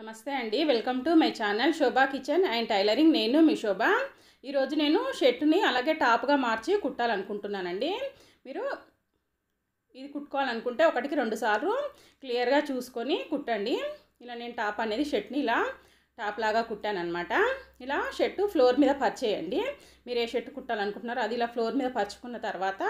నమస్తే అండి welcome to my channel Shobha kitchen and tailoring నేను మీ శోభ ఈరోజు నేను షర్ట్ని అలాగే టాప్గా మార్చి కుట్టాలనుకుంటున్నానండి మీరు ఇది కుట్టుకోవాలనుకుంటే ఒకటికి రెండు సార్లు క్లియర్గా చూసుకొని కుట్టండి ఇలా నేను టాప్ అనేది షర్ట్ని ఇలా టాప్ లాగా కుట్టానమాట ఇలా షర్టు ఫ్లోర్ మీద పరిచేయండి మీరు ఏ షర్ట్ కుట్టాలనుకుంటున్నారో అది ఇలా ఫ్లోర్ మీద పరుచుకున్న తర్వాత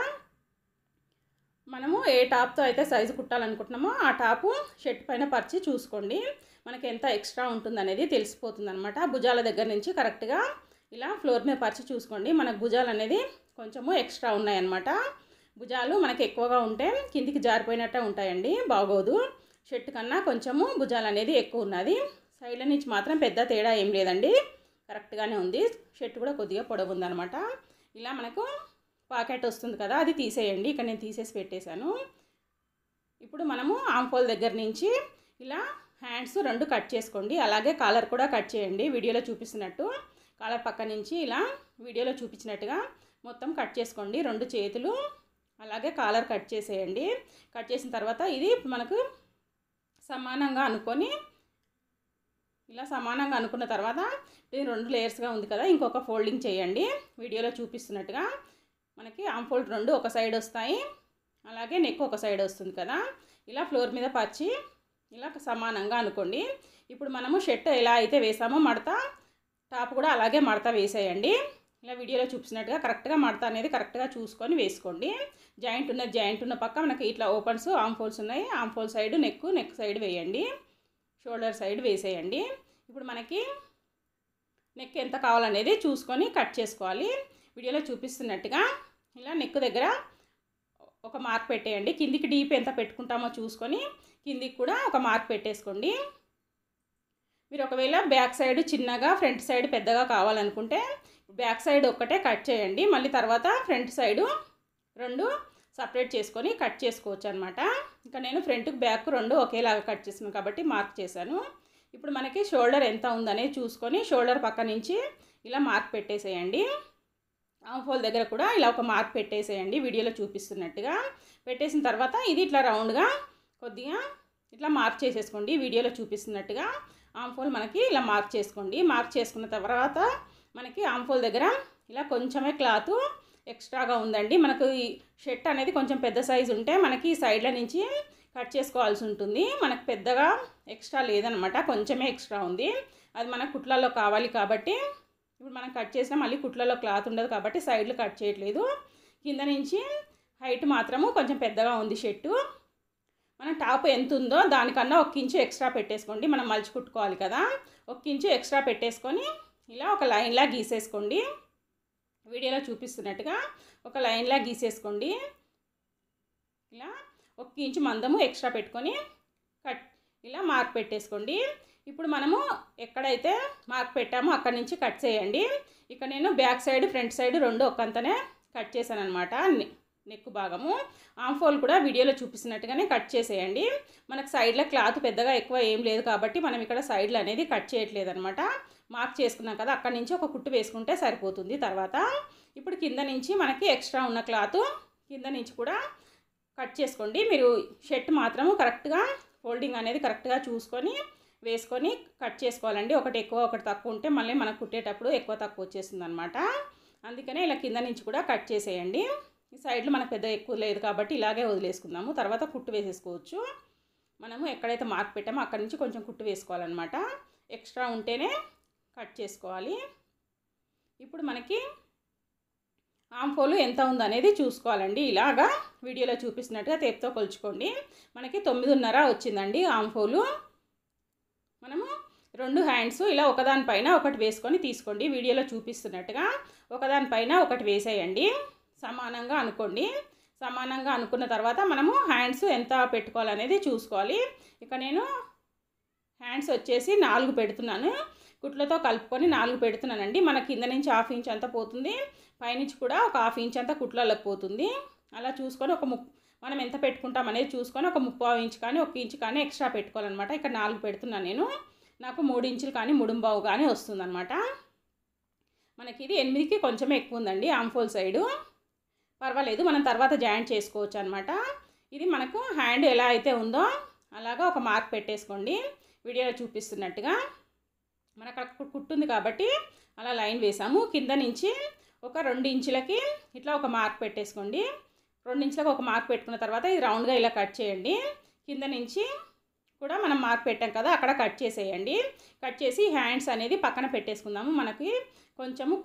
మనము ఏ టాప్తో అయితే సైజు కుట్టాలనుకుంటున్నామో ఆ టాపు షర్ట్ పైన పరిచి చూసుకోండి మనకి ఎంత ఎక్స్ట్రా ఉంటుందనేది తెలిసిపోతుంది అనమాట భుజాల దగ్గర నుంచి కరెక్ట్గా ఇలా ఫ్లోర్ మీద పరిచి చూసుకోండి మనకు భుజాలు అనేది కొంచెము ఎక్స్ట్రా ఉన్నాయన్నమాట భుజాలు మనకి ఎక్కువగా ఉంటే కిందికి జారిపోయినట్టే ఉంటాయండి బాగోదు షర్ట్ కన్నా కొంచెము భుజాలు అనేది ఎక్కువ ఉన్నది సైడ్ల నుంచి మాత్రం పెద్ద తేడా ఏం లేదండి కరెక్ట్గానే ఉంది షర్ట్ కూడా కొద్దిగా పొడవు ఉందనమాట ఇలా మనకు పాకెట్ వస్తుంది కదా అది తీసేయండి ఇక్కడ నేను తీసేసి పెట్టేశాను ఇప్పుడు మనము ఆంఫోల్ దగ్గర నుంచి ఇలా హ్యాండ్స్ రెండు కట్ చేసుకోండి అలాగే కాలర్ కూడా కట్ చేయండి వీడియోలో చూపిస్తున్నట్టు కాలర్ పక్క నుంచి ఇలా వీడియోలో చూపించినట్టుగా మొత్తం కట్ చేసుకోండి రెండు చేతులు అలాగే కాలర్ కట్ చేసేయండి కట్ చేసిన తర్వాత ఇది మనకు సమానంగా అనుకొని ఇలా సమానంగా అనుకున్న తర్వాత ఇది రెండు లేయర్స్గా ఉంది కదా ఇంకొక ఫోల్డింగ్ చేయండి వీడియోలో చూపిస్తున్నట్టుగా మనకి ఆమ్ రెండు ఒక సైడ్ వస్తాయి అలాగే నెక్ ఒక సైడ్ వస్తుంది కదా ఇలా ఫ్లోర్ మీద పరిచి ఇలా సమానంగా అనుకోండి ఇప్పుడు మనము షర్ట్ ఎలా అయితే వేసామో మడత టాప్ కూడా అలాగే మడత వేసేయండి ఇలా వీడియోలో చూపిస్తున్నట్టుగా కరెక్ట్గా మడత అనేది కరెక్ట్గా చూసుకొని వేసుకోండి జాయింట్ ఉన్న జాయింట్ ఉన్న పక్క మనకి ఇట్లా ఓపెన్స్ ఆమ్ ఫోల్స్ ఉన్నాయి ఆమ్ ఫోల్ సైడ్ నెక్ నెక్ సైడ్ వేయండి షోల్డర్ సైడ్ వేసేయండి ఇప్పుడు మనకి నెక్ ఎంత కావాలనేది చూసుకొని కట్ చేసుకోవాలి వీడియోలో చూపిస్తున్నట్టుగా ఇలా నెక్ దగ్గర ఒక మార్క్ పెట్టేయండి కిందికి డీప్ ఎంత పెట్టుకుంటామో చూసుకొని కిందికి కూడా ఒక మార్క్ పెట్టేసుకోండి మీరు ఒకవేళ బ్యాక్ సైడ్ చిన్నగా ఫ్రంట్ సైడ్ పెద్దగా కావాలనుకుంటే బ్యాక్ సైడ్ ఒక్కటే కట్ చేయండి మళ్ళీ తర్వాత ఫ్రంట్ సైడు రెండు సపరేట్ చేసుకొని కట్ చేసుకోవచ్చు అనమాట ఇంకా నేను ఫ్రంట్కి బ్యాక్ రెండు ఒకేలాగా కట్ చేసాను కాబట్టి మార్క్ చేశాను ఇప్పుడు మనకి షోల్డర్ ఎంత ఉందనేది చూసుకొని షోల్డర్ పక్క నుంచి ఇలా మార్క్ పెట్టేసేయండి హోల్ దగ్గర కూడా ఇలా ఒక మార్క్ పెట్టేసేయండి వీడియోలో చూపిస్తున్నట్టుగా పెట్టేసిన తర్వాత ఇది ఇట్లా రౌండ్గా కొద్దిగా ఇట్లా మార్క్ చేసేసుకోండి వీడియోలో చూపిస్తున్నట్టుగా ఫోల్ మనకి ఇలా మార్క్ చేసుకోండి మార్క్ చేసుకున్న తర్వాత మనకి ఫోల్ దగ్గర ఇలా కొంచెమే క్లాత్ ఎక్స్ట్రాగా ఉందండి మనకు ఈ షర్ట్ అనేది కొంచెం పెద్ద సైజు ఉంటే మనకి ఈ సైడ్ల నుంచి కట్ చేసుకోవాల్సి ఉంటుంది మనకు పెద్దగా ఎక్స్ట్రా లేదనమాట కొంచెమే ఎక్స్ట్రా ఉంది అది మనకు కుట్లలో కావాలి కాబట్టి ఇప్పుడు మనం కట్ చేసినా మళ్ళీ కుట్లలో క్లాత్ ఉండదు కాబట్టి సైడ్లు కట్ చేయట్లేదు కింద నుంచి హైట్ మాత్రము కొంచెం పెద్దగా ఉంది షర్టు మన టాప్ ఎంత ఉందో దానికన్నా ఒక ఇంచు ఎక్స్ట్రా పెట్టేసుకోండి మనం మలిచి కుట్టుకోవాలి కదా ఒక ఇంచు ఎక్స్ట్రా పెట్టేసుకొని ఇలా ఒక లైన్లా గీసేసుకోండి వీడియోలో చూపిస్తున్నట్టుగా ఒక లైన్లా గీసేసుకోండి ఇలా ఒక ఇంచు మందము ఎక్స్ట్రా పెట్టుకొని కట్ ఇలా మార్క్ పెట్టేసుకోండి ఇప్పుడు మనము ఎక్కడైతే మార్క్ పెట్టామో అక్కడి నుంచి కట్ చేయండి ఇక్కడ నేను బ్యాక్ సైడ్ ఫ్రంట్ సైడ్ రెండు ఒక్కంతనే కట్ చేశాను అనమాట నెక్ భాగము ఆమ్ఫోల్ కూడా వీడియోలో చూపిస్తున్నట్టుగానే కట్ చేసేయండి మనకు సైడ్లో క్లాత్ పెద్దగా ఎక్కువ ఏం లేదు కాబట్టి మనం ఇక్కడ సైడ్లు అనేది కట్ చేయట్లేదు అనమాట మార్క్ చేసుకున్నాం కదా అక్కడి నుంచి ఒక కుట్టు వేసుకుంటే సరిపోతుంది తర్వాత ఇప్పుడు కింద నుంచి మనకి ఎక్స్ట్రా ఉన్న క్లాత్ కింద నుంచి కూడా కట్ చేసుకోండి మీరు షర్ట్ మాత్రము కరెక్ట్గా ఫోల్డింగ్ అనేది కరెక్ట్గా చూసుకొని వేసుకొని కట్ చేసుకోవాలండి ఒకటి ఎక్కువ ఒకటి తక్కువ ఉంటే మళ్ళీ మనకు కుట్టేటప్పుడు ఎక్కువ తక్కువ వచ్చేస్తుంది అనమాట అందుకనే ఇలా కింద నుంచి కూడా కట్ చేసేయండి ఈ సైడ్లో మనకు పెద్ద ఎక్కువ లేదు కాబట్టి ఇలాగే వదిలేసుకుందాము తర్వాత కుట్టు వేసేసుకోవచ్చు మనము ఎక్కడైతే మార్క్ పెట్టామో అక్కడి నుంచి కొంచెం కుట్టు వేసుకోవాలన్నమాట ఎక్స్ట్రా ఉంటేనే కట్ చేసుకోవాలి ఇప్పుడు మనకి ఆంఫోలు ఎంత ఉందనేది చూసుకోవాలండి ఇలాగా వీడియోలో చూపిస్తున్నట్టుగా తేపుతో కొలుచుకోండి మనకి తొమ్మిదిన్నర వచ్చిందండి ఆంఫోలు మనము రెండు హ్యాండ్స్ ఇలా ఒకదానిపైన ఒకటి వేసుకొని తీసుకోండి వీడియోలో చూపిస్తున్నట్టుగా ఒకదానిపైన ఒకటి వేసేయండి సమానంగా అనుకోండి సమానంగా అనుకున్న తర్వాత మనము హ్యాండ్స్ ఎంత పెట్టుకోవాలనేది చూసుకోవాలి ఇక నేను హ్యాండ్స్ వచ్చేసి నాలుగు పెడుతున్నాను కుట్లతో కలుపుకొని నాలుగు పెడుతున్నానండి మన కింద నుంచి హాఫ్ ఇంచ్ అంతా పోతుంది పైనుంచి కూడా ఒక హాఫ్ ఇంచ్ అంతా కుట్లలోకి పోతుంది అలా చూసుకొని ఒక ము మనం ఎంత పెట్టుకుంటాం అనేది చూసుకొని ఒక ముప్పావు ఇంచు కానీ ఒక ఇంచు కానీ ఎక్స్ట్రా పెట్టుకోవాలన్నమాట ఇక్కడ నాలుగు పెడుతున్నాను నేను నాకు మూడు ఇంచులు కానీ ముడుంబావు కానీ వస్తుందన్నమాట మనకి ఇది ఎనిమిదికి కొంచెం ఎక్కువ ఉందండి ఆంఫోల్ సైడు పర్వాలేదు మనం తర్వాత జాయింట్ చేసుకోవచ్చు అనమాట ఇది మనకు హ్యాండ్ ఎలా అయితే ఉందో అలాగా ఒక మార్క్ పెట్టేసుకోండి వీడియోలో చూపిస్తున్నట్టుగా మనకు అక్కడ కుట్టుంది కాబట్టి అలా లైన్ వేసాము కింద నుంచి ఒక రెండు ఇంచులకి ఇట్లా ఒక మార్క్ పెట్టేసుకోండి రెండించులకు ఒక మార్క్ పెట్టుకున్న తర్వాత ఇది రౌండ్గా ఇలా కట్ చేయండి కింద నుంచి కూడా మనం మార్క్ పెట్టాం కదా అక్కడ కట్ చేసేయండి కట్ చేసి హ్యాండ్స్ అనేది పక్కన పెట్టేసుకుందాము మనకి కొంచెము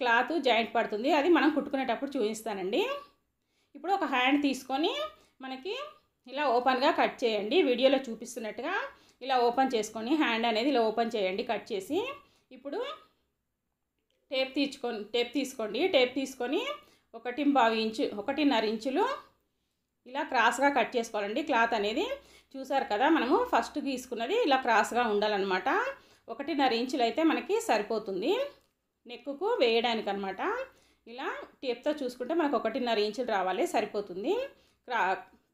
క్లాత్ జాయింట్ పడుతుంది అది మనం కుట్టుకునేటప్పుడు చూపిస్తానండి ఇప్పుడు ఒక హ్యాండ్ తీసుకొని మనకి ఇలా ఓపెన్గా కట్ చేయండి వీడియోలో చూపిస్తున్నట్టుగా ఇలా ఓపెన్ చేసుకొని హ్యాండ్ అనేది ఇలా ఓపెన్ చేయండి కట్ చేసి ఇప్పుడు టేప్ తీసుకొని టేప్ తీసుకోండి టేప్ తీసుకొని ఒకటి బావి ఇంచు ఒకటిన్నర ఇంచులు ఇలా క్రాస్గా కట్ చేసుకోవాలండి క్లాత్ అనేది చూసారు కదా మనము ఫస్ట్ గీసుకున్నది ఇలా క్రాస్గా ఉండాలన్నమాట ఒకటిన్నర ఇంచులు అయితే మనకి సరిపోతుంది నెక్కుకు వేయడానికి అనమాట ఇలా టేప్తో చూసుకుంటే మనకు ఒకటిన్నర ఇంచులు రావాలి సరిపోతుంది క్రా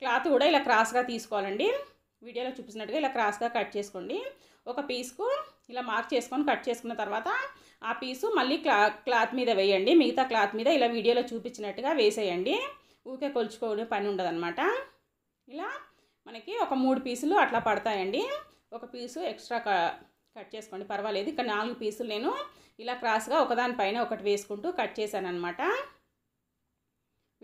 క్లాత్ కూడా ఇలా క్రాస్గా తీసుకోవాలండి వీడియోలో చూపిస్తున్నట్టుగా ఇలా క్రాస్గా కట్ చేసుకోండి ఒక పీస్కు ఇలా మార్క్ చేసుకొని కట్ చేసుకున్న తర్వాత ఆ పీసు మళ్ళీ క్లా క్లాత్ మీద వేయండి మిగతా క్లాత్ మీద ఇలా వీడియోలో చూపించినట్టుగా వేసేయండి ఊకే కొలుచుకోవడం పని ఉండదన్నమాట ఇలా మనకి ఒక మూడు పీసులు అట్లా పడతాయండి ఒక పీసు ఎక్స్ట్రా కట్ చేసుకోండి పర్వాలేదు ఇక్కడ నాలుగు పీసులు నేను ఇలా క్రాస్గా ఒకదానిపైన ఒకటి వేసుకుంటూ కట్ చేశాను అనమాట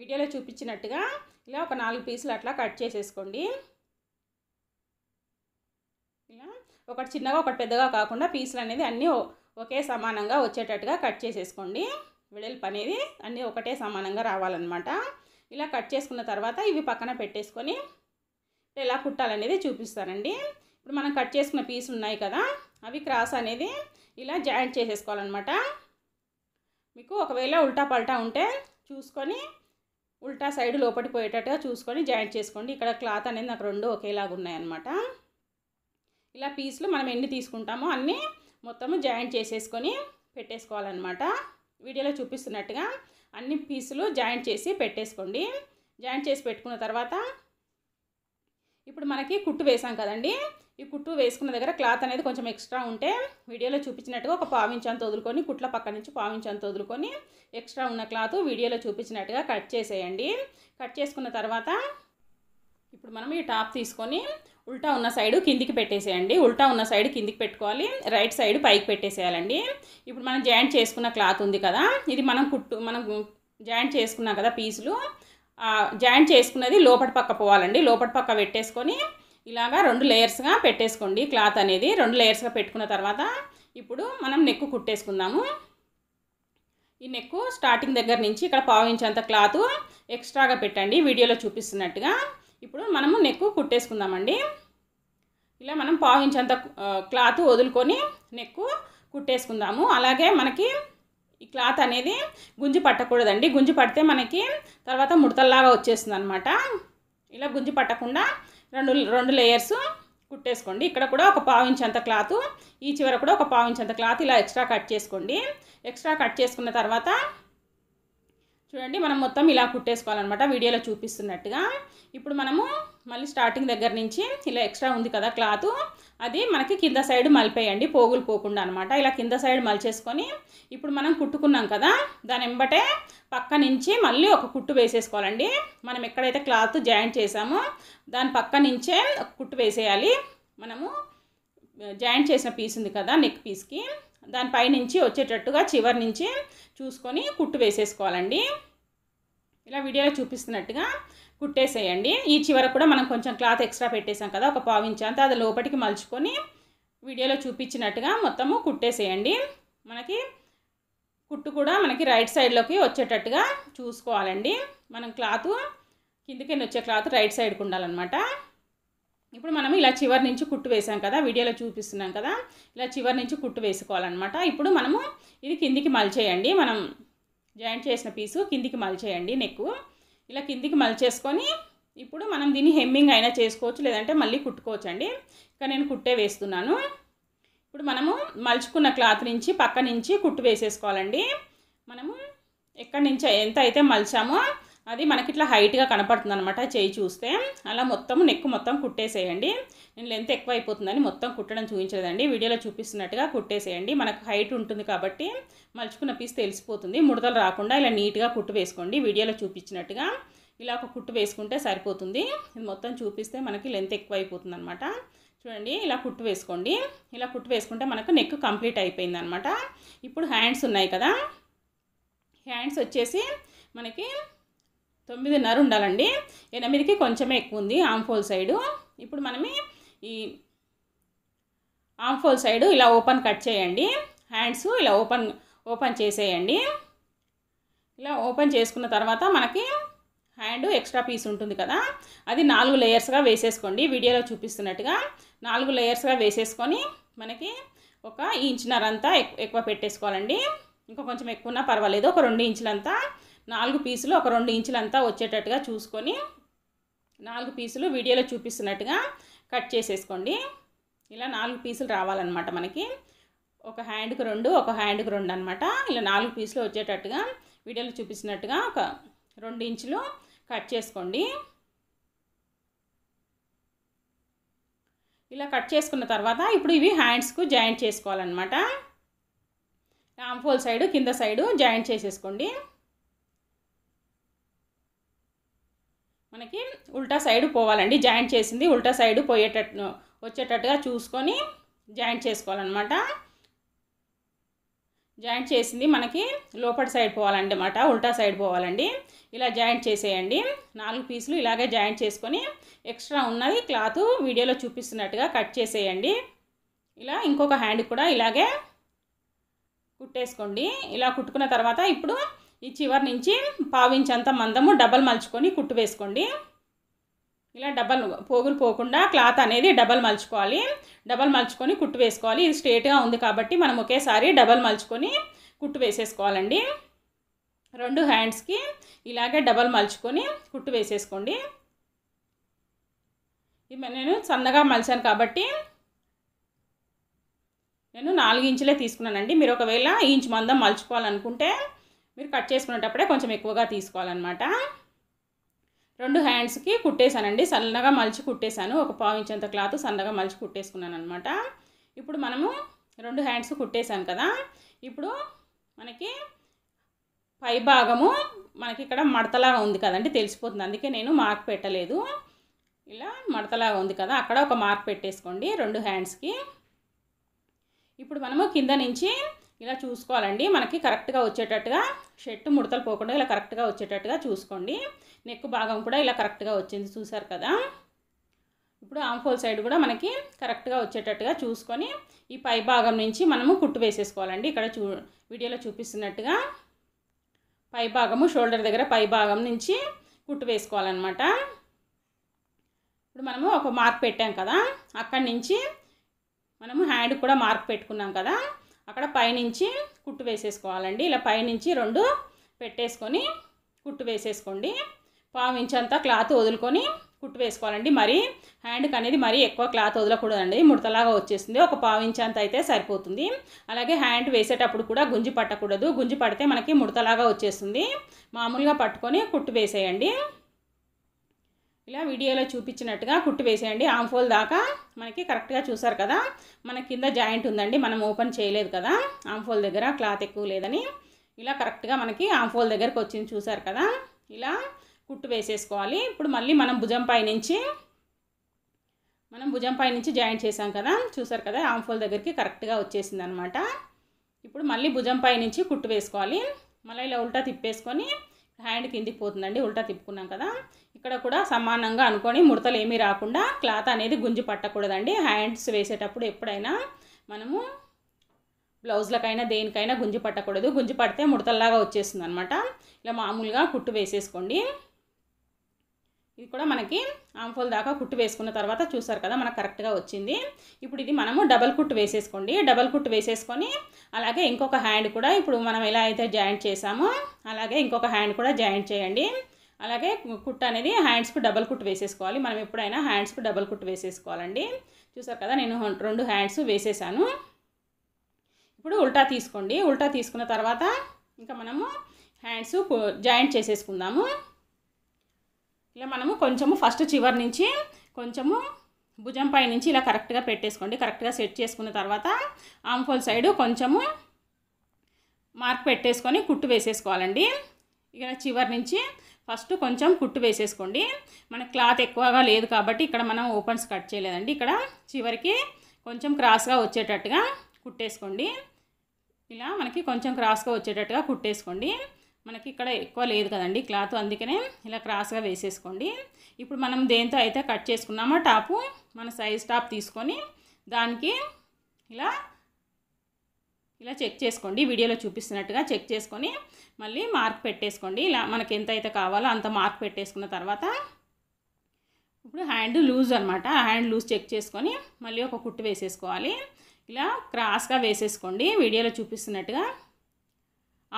వీడియోలో చూపించినట్టుగా ఇలా ఒక నాలుగు పీసులు అట్లా కట్ చేసేసుకోండి ఇలా ఒకటి చిన్నగా ఒకటి పెద్దగా కాకుండా పీసులు అనేది అన్నీ ఒకే సమానంగా వచ్చేటట్టుగా కట్ చేసేసుకోండి వెడల్పు అనేది అన్నీ ఒకటే సమానంగా రావాలన్నమాట ఇలా కట్ చేసుకున్న తర్వాత ఇవి పక్కన పెట్టేసుకొని ఎలా కుట్టాలనేది చూపిస్తానండి ఇప్పుడు మనం కట్ చేసుకున్న పీస్ ఉన్నాయి కదా అవి క్రాస్ అనేది ఇలా జాయింట్ చేసేసుకోవాలన్నమాట మీకు ఒకవేళ ఉల్టా పల్టా ఉంటే చూసుకొని ఉల్టా సైడ్ లోపలి పోయేటట్టుగా చూసుకొని జాయింట్ చేసుకోండి ఇక్కడ క్లాత్ అనేది నాకు రెండు ఒకేలాగా ఉన్నాయన్నమాట ఇలా పీస్లు మనం ఎన్ని తీసుకుంటామో అన్నీ మొత్తము జాయింట్ చేసేసుకొని పెట్టేసుకోవాలన్నమాట వీడియోలో చూపిస్తున్నట్టుగా అన్ని పీసులు జాయింట్ చేసి పెట్టేసుకోండి జాయింట్ చేసి పెట్టుకున్న తర్వాత ఇప్పుడు మనకి కుట్టు వేసాం కదండి ఈ కుట్టు వేసుకున్న దగ్గర క్లాత్ అనేది కొంచెం ఎక్స్ట్రా ఉంటే వీడియోలో చూపించినట్టుగా ఒక పావించంత వదులుకొని కుట్ల పక్క నుంచి పావించంత వదులుకొని ఎక్స్ట్రా ఉన్న క్లాత్ వీడియోలో చూపించినట్టుగా కట్ చేసేయండి కట్ చేసుకున్న తర్వాత ఇప్పుడు మనం ఈ టాప్ తీసుకొని ఉల్టా ఉన్న సైడ్ కిందికి పెట్టేసేయండి ఉల్టా ఉన్న సైడ్ కిందికి పెట్టుకోవాలి రైట్ సైడ్ పైకి పెట్టేసేయాలండి ఇప్పుడు మనం జాయింట్ చేసుకున్న క్లాత్ ఉంది కదా ఇది మనం కుట్టు మనం జాయింట్ చేసుకున్నాం కదా పీసులు జాయింట్ చేసుకున్నది లోపటి పక్క పోవాలండి లోపటి పక్క పెట్టేసుకొని ఇలాగా రెండు లేయర్స్గా పెట్టేసుకోండి క్లాత్ అనేది రెండు లేయర్స్గా పెట్టుకున్న తర్వాత ఇప్పుడు మనం నెక్కు కుట్టేసుకుందాము ఈ నెక్కు స్టార్టింగ్ దగ్గర నుంచి ఇక్కడ పావించేంత క్లాత్ ఎక్స్ట్రాగా పెట్టండి వీడియోలో చూపిస్తున్నట్టుగా ఇప్పుడు మనము నెక్ కుట్టేసుకుందామండి ఇలా మనం పావించేంత క్లాత్ వదులుకొని నెక్ కుట్టేసుకుందాము అలాగే మనకి ఈ క్లాత్ అనేది గుంజి పట్టకూడదండి గుంజి పడితే మనకి తర్వాత ముడతల్లాగా వచ్చేస్తుంది అనమాట ఇలా గుంజి పట్టకుండా రెండు రెండు లేయర్స్ కుట్టేసుకోండి ఇక్కడ కూడా ఒక పావించేంత క్లాత్ ఈ చివర కూడా ఒక పావించేంత క్లాత్ ఇలా ఎక్స్ట్రా కట్ చేసుకోండి ఎక్స్ట్రా కట్ చేసుకున్న తర్వాత చూడండి మనం మొత్తం ఇలా కుట్టేసుకోవాలన్నమాట వీడియోలో చూపిస్తున్నట్టుగా ఇప్పుడు మనము మళ్ళీ స్టార్టింగ్ దగ్గర నుంచి ఇలా ఎక్స్ట్రా ఉంది కదా క్లాత్ అది మనకి కింద సైడ్ మలిపేయండి పోగులు పోకుండా అనమాట ఇలా కింద సైడ్ మలిచేసుకొని ఇప్పుడు మనం కుట్టుకున్నాం కదా దాని వెంబటే పక్క నుంచి మళ్ళీ ఒక కుట్టు వేసేసుకోవాలండి మనం ఎక్కడైతే క్లాత్ జాయింట్ చేసామో దాని పక్క నుంచే ఒక కుట్టు వేసేయాలి మనము జాయింట్ చేసిన పీస్ ఉంది కదా నెక్ పీస్కి దానిపై నుంచి వచ్చేటట్టుగా చివరి నుంచి చూసుకొని కుట్టు వేసేసుకోవాలండి ఇలా వీడియోలో చూపిస్తున్నట్టుగా కుట్టేసేయండి ఈ చివర కూడా మనం కొంచెం క్లాత్ ఎక్స్ట్రా పెట్టేసాం కదా ఒక పావించి అంతా అది లోపలికి మలుచుకొని వీడియోలో చూపించినట్టుగా మొత్తము కుట్టేసేయండి మనకి కుట్టు కూడా మనకి రైట్ సైడ్లోకి వచ్చేటట్టుగా చూసుకోవాలండి మనం క్లాత్ కిందికి వచ్చే క్లాత్ రైట్ సైడ్కి ఉండాలన్నమాట ఇప్పుడు మనం ఇలా చివరి నుంచి కుట్టు వేసాం కదా వీడియోలో చూపిస్తున్నాం కదా ఇలా చివరి నుంచి కుట్టు వేసుకోవాలన్నమాట ఇప్పుడు మనము ఇది కిందికి మలిచేయండి మనం జాయింట్ చేసిన పీసు కిందికి మలిచేయండి నెక్ ఇలా కిందికి మలిచేసుకొని ఇప్పుడు మనం దీన్ని హెమ్మింగ్ అయినా చేసుకోవచ్చు లేదంటే మళ్ళీ కుట్టుకోవచ్చు అండి ఇంకా నేను కుట్టే వేస్తున్నాను ఇప్పుడు మనము మలుచుకున్న క్లాత్ నుంచి పక్క నుంచి కుట్టు వేసేసుకోవాలండి మనము ఎక్కడి నుంచి ఎంత అయితే మలిచామో అది మనకి ఇట్లా హైట్గా కనపడుతుంది అనమాట చేయి చూస్తే అలా మొత్తం నెక్ మొత్తం కుట్టేసేయండి నేను లెంత్ ఎక్కువ అయిపోతుందని మొత్తం కుట్టడం చూపించలేదండి వీడియోలో చూపిస్తున్నట్టుగా కుట్టేసేయండి మనకు హైట్ ఉంటుంది కాబట్టి మలుచుకున్న పీస్ తెలిసిపోతుంది ముడతలు రాకుండా ఇలా నీట్గా కుట్టు వేసుకోండి వీడియోలో చూపించినట్టుగా ఇలా ఒక కుట్టు వేసుకుంటే సరిపోతుంది ఇది మొత్తం చూపిస్తే మనకి లెంత్ ఎక్కువ అయిపోతుంది అనమాట చూడండి ఇలా కుట్టు వేసుకోండి ఇలా కుట్టు వేసుకుంటే మనకు నెక్ కంప్లీట్ అయిపోయింది అనమాట ఇప్పుడు హ్యాండ్స్ ఉన్నాయి కదా హ్యాండ్స్ వచ్చేసి మనకి తొమ్మిదిన్నర ఉండాలండి ఎనిమిదికి కొంచెమే ఎక్కువ ఉంది ఆంఫోల్ సైడు ఇప్పుడు మనమే ఈ ఆంఫోల్ సైడ్ ఇలా ఓపెన్ కట్ చేయండి హ్యాండ్స్ ఇలా ఓపెన్ ఓపెన్ చేసేయండి ఇలా ఓపెన్ చేసుకున్న తర్వాత మనకి హ్యాండ్ ఎక్స్ట్రా పీస్ ఉంటుంది కదా అది నాలుగు లేయర్స్గా వేసేసుకోండి వీడియోలో చూపిస్తున్నట్టుగా నాలుగు లేయర్స్గా వేసేసుకొని మనకి ఒక ఇంచున్నరంతా అంతా ఎక్కువ పెట్టేసుకోవాలండి ఇంకా కొంచెం ఎక్కువన్నా పర్వాలేదు ఒక రెండు ఇంచులంతా నాలుగు పీసులు ఒక రెండు ఇంచులంతా వచ్చేటట్టుగా చూసుకొని నాలుగు పీసులు వీడియోలో చూపిస్తున్నట్టుగా కట్ చేసేసుకోండి ఇలా నాలుగు పీసులు రావాలన్నమాట మనకి ఒక హ్యాండ్కి రెండు ఒక హ్యాండ్కి రెండు అనమాట ఇలా నాలుగు పీసులు వచ్చేటట్టుగా వీడియోలో చూపిస్తున్నట్టుగా ఒక రెండు ఇంచులు కట్ చేసుకోండి ఇలా కట్ చేసుకున్న తర్వాత ఇప్పుడు ఇవి హ్యాండ్స్కు జాయింట్ చేసుకోవాలన్నమాట ఆమ్ సైడు కింద సైడు జాయింట్ చేసేసుకోండి మనకి ఉల్టా సైడ్ పోవాలండి జాయింట్ చేసింది ఉల్టా సైడ్ పోయేటట్టు వచ్చేటట్టుగా చూసుకొని జాయింట్ చేసుకోవాలన్నమాట జాయింట్ చేసింది మనకి లోపల సైడ్ పోవాలండి అన్నమాట ఉల్టా సైడ్ పోవాలండి ఇలా జాయింట్ చేసేయండి నాలుగు పీసులు ఇలాగే జాయింట్ చేసుకొని ఎక్స్ట్రా ఉన్నది క్లాత్ వీడియోలో చూపిస్తున్నట్టుగా కట్ చేసేయండి ఇలా ఇంకొక హ్యాండ్ కూడా ఇలాగే కుట్టేసుకోండి ఇలా కుట్టుకున్న తర్వాత ఇప్పుడు ఈ చివరి నుంచి పావించంత మందము డబల్ మలుచుకొని కుట్టు వేసుకోండి ఇలా డబల్ పోగులు పోకుండా క్లాత్ అనేది డబల్ మలుచుకోవాలి డబల్ మలుచుకొని కుట్టు వేసుకోవాలి ఇది స్ట్రేట్గా ఉంది కాబట్టి మనం ఒకేసారి డబల్ మలుచుకొని కుట్టు వేసేసుకోవాలండి రెండు హ్యాండ్స్కి ఇలాగే డబల్ మలుచుకొని కుట్టు వేసేసుకోండి ఇది నేను సన్నగా మలిచాను కాబట్టి నేను నాలుగు ఇంచులే తీసుకున్నానండి మీరు ఒకవేళ ఇంచు మందం మలుచుకోవాలనుకుంటే మీరు కట్ చేసుకునేటప్పుడే కొంచెం ఎక్కువగా తీసుకోవాలన్నమాట రెండు హ్యాండ్స్కి కుట్టేశానండి సన్నగా మలిచి కుట్టేశాను ఒక అంత క్లాత్ సన్నగా మలిచి కుట్టేసుకున్నాను అనమాట ఇప్పుడు మనము రెండు హ్యాండ్స్ కుట్టేశాను కదా ఇప్పుడు మనకి పై భాగము మనకి ఇక్కడ మడతలాగా ఉంది కదండి తెలిసిపోతుంది అందుకే నేను మార్క్ పెట్టలేదు ఇలా మడతలాగా ఉంది కదా అక్కడ ఒక మార్క్ పెట్టేసుకోండి రెండు హ్యాండ్స్కి ఇప్పుడు మనము కింద నుంచి ఇలా చూసుకోవాలండి మనకి కరెక్ట్గా వచ్చేటట్టుగా షర్ట్ ముడతలు పోకుండా ఇలా కరెక్ట్గా వచ్చేటట్టుగా చూసుకోండి నెక్ భాగం కూడా ఇలా కరెక్ట్గా వచ్చింది చూసారు కదా ఇప్పుడు ఆంఫోల్ సైడ్ కూడా మనకి కరెక్ట్గా వచ్చేటట్టుగా చూసుకొని ఈ పై భాగం నుంచి మనము కుట్టు వేసేసుకోవాలండి ఇక్కడ చూ వీడియోలో చూపిస్తున్నట్టుగా పై భాగము షోల్డర్ దగ్గర పై భాగం నుంచి కుట్టు వేసుకోవాలన్నమాట ఇప్పుడు మనము ఒక మార్క్ పెట్టాం కదా అక్కడి నుంచి మనము హ్యాండ్ కూడా మార్క్ పెట్టుకున్నాం కదా అక్కడ పైనుంచి కుట్టు వేసేసుకోవాలండి ఇలా పైనుంచి రెండు పెట్టేసుకొని కుట్టు వేసేసుకోండి పావించంతా క్లాత్ వదులుకొని కుట్టు వేసుకోవాలండి మరి హ్యాండ్కి అనేది మరీ ఎక్కువ క్లాత్ వదలకూడదండి ముడతలాగా వచ్చేస్తుంది ఒక పావించి అంత అయితే సరిపోతుంది అలాగే హ్యాండ్ వేసేటప్పుడు కూడా గుంజి పట్టకూడదు గుంజి పడితే మనకి ముడతలాగా వచ్చేస్తుంది మామూలుగా పట్టుకొని కుట్టు వేసేయండి ఇలా వీడియోలో చూపించినట్టుగా కుట్టి వేసేయండి ఆంఫోల్ దాకా మనకి కరెక్ట్గా చూసారు కదా మన కింద జాయింట్ ఉందండి మనం ఓపెన్ చేయలేదు కదా ఆంఫోల్ దగ్గర క్లాత్ ఎక్కువ లేదని ఇలా కరెక్ట్గా మనకి ఆంఫోల్ దగ్గరకు వచ్చింది చూసారు కదా ఇలా కుట్టు వేసేసుకోవాలి ఇప్పుడు మళ్ళీ మనం భుజం పై నుంచి మనం భుజం పై నుంచి జాయింట్ చేసాం కదా చూసారు కదా ఆంఫోల్ దగ్గరికి కరెక్ట్గా వచ్చేసింది అనమాట ఇప్పుడు మళ్ళీ భుజం పై నుంచి కుట్టు వేసుకోవాలి మళ్ళీ ఇలా ఉల్టా తిప్పేసుకొని హ్యాండ్ కిందికి పోతుందండి ఉల్టా తిప్పుకున్నాం కదా ఇక్కడ కూడా సమానంగా అనుకొని ముడతలు ఏమీ రాకుండా క్లాత్ అనేది గుంజి పట్టకూడదండి హ్యాండ్స్ వేసేటప్పుడు ఎప్పుడైనా మనము బ్లౌజ్లకైనా దేనికైనా గుంజి పట్టకూడదు గుంజి పడితే ముడతల్లాగా వచ్చేస్తుంది అనమాట ఇలా మామూలుగా కుట్టు వేసేసుకోండి ఇది కూడా మనకి ఆంఫోల్ దాకా కుట్టు వేసుకున్న తర్వాత చూసారు కదా మనకు కరెక్ట్గా వచ్చింది ఇప్పుడు ఇది మనము డబల్ కుట్టు వేసేసుకోండి డబల్ కుట్టు వేసేసుకొని అలాగే ఇంకొక హ్యాండ్ కూడా ఇప్పుడు మనం ఎలా అయితే జాయింట్ చేసామో అలాగే ఇంకొక హ్యాండ్ కూడా జాయింట్ చేయండి అలాగే కుట్టు అనేది హ్యాండ్స్కు డబల్ కుట్టు వేసేసుకోవాలి మనం ఎప్పుడైనా హ్యాండ్స్కు డబల్ కుట్టు వేసేసుకోవాలండి చూసారు కదా నేను రెండు హ్యాండ్స్ వేసేసాను ఇప్పుడు ఉల్టా తీసుకోండి ఉల్టా తీసుకున్న తర్వాత ఇంకా మనము హ్యాండ్స్ జాయింట్ చేసేసుకుందాము ఇలా మనము కొంచెము ఫస్ట్ చివరి నుంచి కొంచెము భుజం పై నుంచి ఇలా కరెక్ట్గా పెట్టేసుకోండి కరెక్ట్గా సెట్ చేసుకున్న తర్వాత ఆమ్ఫోల్ సైడు కొంచెము మార్క్ పెట్టేసుకొని కుట్టు వేసేసుకోవాలండి ఇక చివరి నుంచి ఫస్ట్ కొంచెం కుట్టు వేసేసుకోండి మన క్లాత్ ఎక్కువగా లేదు కాబట్టి ఇక్కడ మనం ఓపెన్స్ కట్ చేయలేదండి ఇక్కడ చివరికి కొంచెం క్రాస్గా వచ్చేటట్టుగా కుట్టేసుకోండి ఇలా మనకి కొంచెం క్రాస్గా వచ్చేటట్టుగా కుట్టేసుకోండి మనకి ఇక్కడ ఎక్కువ లేదు కదండి క్లాత్ అందుకనే ఇలా క్రాస్గా వేసేసుకోండి ఇప్పుడు మనం దేంతో అయితే కట్ చేసుకున్నామో టాపు మన సైజ్ టాప్ తీసుకొని దానికి ఇలా ఇలా చెక్ చేసుకోండి వీడియోలో చూపిస్తున్నట్టుగా చెక్ చేసుకొని మళ్ళీ మార్క్ పెట్టేసుకోండి ఇలా మనకి ఎంత అయితే కావాలో అంత మార్క్ పెట్టేసుకున్న తర్వాత ఇప్పుడు హ్యాండ్ లూజ్ అనమాట హ్యాండ్ లూజ్ చెక్ చేసుకొని మళ్ళీ ఒక కుట్టు వేసేసుకోవాలి ఇలా క్రాస్గా వేసేసుకోండి వీడియోలో చూపిస్తున్నట్టుగా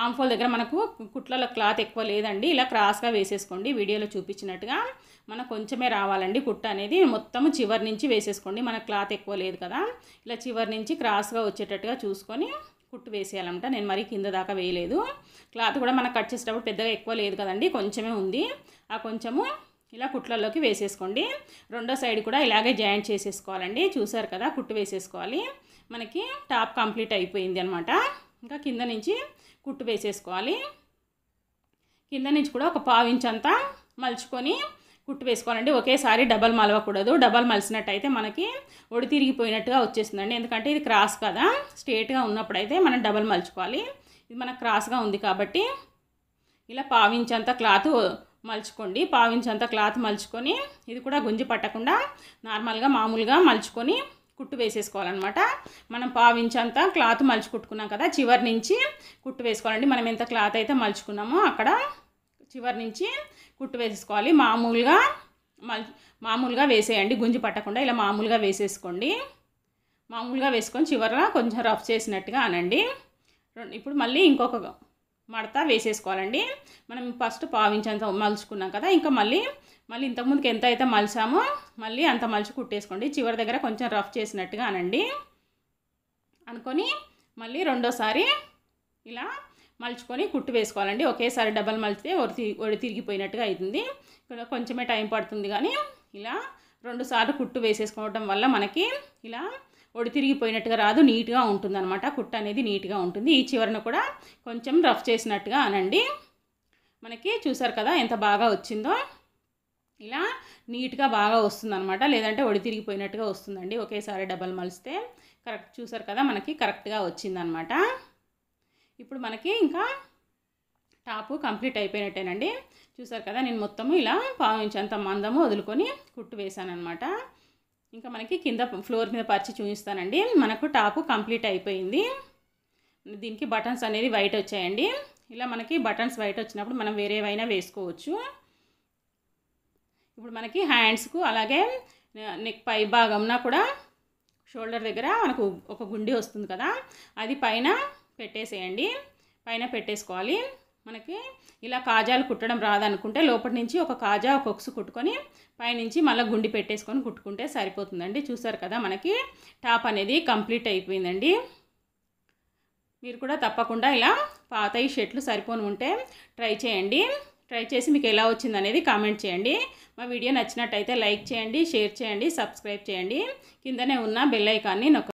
ఆమ్ఫోల్ దగ్గర మనకు కుట్లలో క్లాత్ ఎక్కువ లేదండి ఇలా క్రాస్గా వేసేసుకోండి వీడియోలో చూపించినట్టుగా మనకు కొంచెమే రావాలండి కుట్ట అనేది మొత్తం చివరి నుంచి వేసేసుకోండి మన క్లాత్ ఎక్కువ లేదు కదా ఇలా చివరి నుంచి క్రాస్గా వచ్చేటట్టుగా చూసుకొని కుట్టు వేసేయాలంట నేను మరీ కింద దాకా వేయలేదు క్లాత్ కూడా మనకు కట్ చేసేటప్పుడు పెద్దగా ఎక్కువ లేదు కదండి కొంచెమే ఉంది ఆ కొంచెము ఇలా కుట్లలోకి వేసేసుకోండి రెండో సైడ్ కూడా ఇలాగే జాయింట్ చేసేసుకోవాలండి చూసారు కదా కుట్టు వేసేసుకోవాలి మనకి టాప్ కంప్లీట్ అయిపోయింది అనమాట ఇంకా కింద నుంచి కుట్టు వేసేసుకోవాలి కింద నుంచి కూడా ఒక పావించ్ అంతా మలుచుకొని కుట్టు వేసుకోవాలండి ఒకేసారి డబల్ మలవకూడదు డబల్ మలిసినట్టయితే మనకి ఒడి తిరిగిపోయినట్టుగా వచ్చేస్తుందండి ఎందుకంటే ఇది క్రాస్ కదా స్ట్రేట్గా ఉన్నప్పుడైతే మనం డబల్ మలుచుకోవాలి ఇది మనకు క్రాస్గా ఉంది కాబట్టి ఇలా పావించంత క్లాత్ మలుచుకోండి పావించంత క్లాత్ మలుచుకొని ఇది కూడా గుంజి పట్టకుండా నార్మల్గా మామూలుగా మలుచుకొని కుట్టు వేసేసుకోవాలన్నమాట మనం పావించంత క్లాత్ మలుచు కుట్టుకున్నాం కదా చివరి నుంచి కుట్టు వేసుకోవాలండి మనం ఎంత క్లాత్ అయితే మలుచుకున్నామో అక్కడ చివరి నుంచి కుట్టు వేసేసుకోవాలి మామూలుగా మల్ మామూలుగా వేసేయండి గుంజి పట్టకుండా ఇలా మామూలుగా వేసేసుకోండి మామూలుగా వేసుకొని చివరిలో కొంచెం రఫ్ చేసినట్టుగా అనండి ఇప్పుడు మళ్ళీ ఇంకొక మడత వేసేసుకోవాలండి మనం ఫస్ట్ పావించేంత మలుచుకున్నాం కదా ఇంకా మళ్ళీ మళ్ళీ ఇంతకుముందుకు ఎంత అయితే మలిచామో మళ్ళీ అంత మలిచి కుట్టేసుకోండి చివరి దగ్గర కొంచెం రఫ్ చేసినట్టుగా అనండి అనుకొని మళ్ళీ రెండోసారి ఇలా మలుచుకొని కుట్టు వేసుకోవాలండి ఒకేసారి డబల్ మలిచితే ఒడి ఒడి తిరిగిపోయినట్టుగా అవుతుంది ఇక్కడ కొంచెమే టైం పడుతుంది కానీ ఇలా రెండుసార్లు కుట్టు వేసేసుకోవడం వల్ల మనకి ఇలా ఒడి తిరిగిపోయినట్టుగా రాదు నీట్గా అనమాట కుట్ట అనేది నీట్గా ఉంటుంది ఈ చివరన కూడా కొంచెం రఫ్ చేసినట్టుగా అనండి మనకి చూసారు కదా ఎంత బాగా వచ్చిందో ఇలా నీట్గా బాగా అనమాట లేదంటే ఒడి తిరిగిపోయినట్టుగా వస్తుందండి ఒకేసారి డబల్ మలిస్తే కరెక్ట్ చూసారు కదా మనకి కరెక్ట్గా వచ్చిందనమాట ఇప్పుడు మనకి ఇంకా టాపు కంప్లీట్ అయిపోయినట్టేనండి చూసారు కదా నేను మొత్తము ఇలా పావించేంత మందము వదులుకొని కుట్టు అనమాట ఇంకా మనకి కింద ఫ్లోర్ మీద పరిచి చూపిస్తానండి మనకు టాప్ కంప్లీట్ అయిపోయింది దీనికి బటన్స్ అనేది వైట్ వచ్చాయండి ఇలా మనకి బటన్స్ వైట్ వచ్చినప్పుడు మనం వేరేవైనా వేసుకోవచ్చు ఇప్పుడు మనకి హ్యాండ్స్కు అలాగే నెక్ పై భాగంన కూడా షోల్డర్ దగ్గర మనకు ఒక గుండి వస్తుంది కదా అది పైన పెట్టేసేయండి పైన పెట్టేసుకోవాలి మనకి ఇలా కాజాలు కుట్టడం రాదనుకుంటే లోపటి నుంచి ఒక కాజా ఒక ఒక్కసు కుట్టుకొని పైనుంచి మళ్ళీ గుండి పెట్టేసుకొని కుట్టుకుంటే సరిపోతుందండి చూసారు కదా మనకి టాప్ అనేది కంప్లీట్ అయిపోయిందండి మీరు కూడా తప్పకుండా ఇలా పాత ఈ షర్ట్లు సరిపోని ఉంటే ట్రై చేయండి ట్రై చేసి మీకు ఎలా వచ్చింది అనేది కామెంట్ చేయండి మా వీడియో నచ్చినట్టయితే లైక్ చేయండి షేర్ చేయండి సబ్స్క్రైబ్ చేయండి కిందనే ఉన్న బెల్లైకాన్ని నొక్క